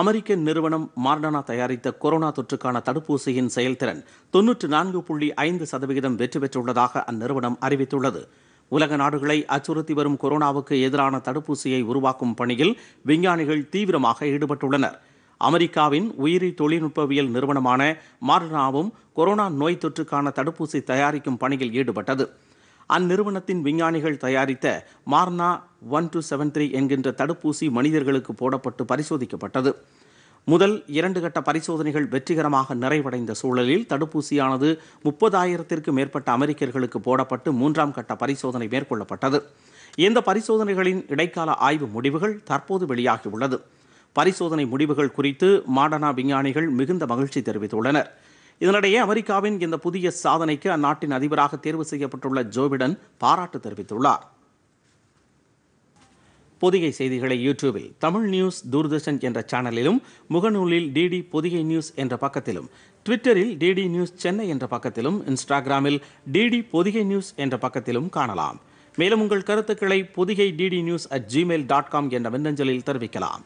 அமெரிக்க நிறுவனம் மார்டனா தயாரித்த கொரோனா தொற்றுக்கான தடுப்பூசியின் செயல்திறன் தொன்னூற்று நான்கு புள்ளி ஐந்து சதவிகிதம் வெற்றி பெற்றுள்ளதாக அந்நிறுவனம் அறிவித்துள்ளது உலக நாடுகளை அச்சுறுத்தி வரும் கொரோனாவுக்கு எதிரான தடுப்பூசியை உருவாக்கும் பணியில் விஞ்ஞானிகள் தீவிரமாக ஈடுபட்டுள்ளனர் அமெரிக்காவின் உயிரி தொழில்நுட்பவியல் நிறுவனமான மார்டனாவும் கொரோனா நோய் தொற்றுக்கான தடுப்பூசி தயாரிக்கும் பணியில் ஈடுபட்டது அந்நிறுவனத்தின் விஞ்ஞானிகள் தயாரித்த மார்னா ஒன் டூ செவன் த்ரீ என்கின்ற தடுப்பூசி மனிதர்களுக்கு போடப்பட்டு பரிசோதிக்கப்பட்டது முதல் இரண்டு கட்ட பரிசோதனைகள் வெற்றிகரமாக நிறைவடைந்த சூழலில் தடுப்பூசியானது முப்பதாயிரத்திற்கு மேற்பட்ட அமெரிக்கர்களுக்கு போடப்பட்டு மூன்றாம் கட்ட பரிசோதனை மேற்கொள்ளப்பட்டது இந்த பரிசோதனைகளின் இடைக்கால ஆய்வு முடிவுகள் தற்போது வெளியாகியுள்ளது பரிசோதனை முடிவுகள் குறித்து மாடனா விஞ்ஞானிகள் மிகுந்த மகிழ்ச்சி தெரிவித்துள்ளனர் இதனிடையே அமெரிக்காவின் இந்த புதிய சாதனைக்கு அந்நாட்டின் அதிபராக தேர்வு செய்யப்பட்டுள்ள ஜோ பிடன் பாராட்டு தெரிவித்துள்ளார் புதிய செய்திகளை யூடியூபில் தமிழ் நியூஸ் தூர்தர்ஷன் என்ற சேனலிலும் முகநூலில் டிடி பொதிகை நியூஸ் என்ற பக்கத்திலும் ட்விட்டரில் டிடி நியூஸ் சென்னை என்ற பக்கத்திலும் இன்ஸ்டாகிராமில் டிடி பொதிகை நியூஸ் என்ற பக்கத்திலும் காணலாம் மேலும் உங்கள் கருத்துக்களை Podhigai DD news at Gmail dot com என்ற மின்னஞ்சலில் தெரிவிக்கலாம்